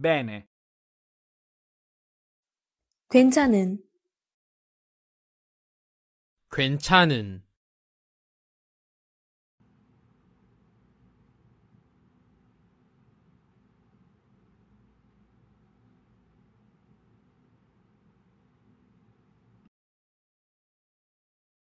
Bene. 괜찮은 괜찮은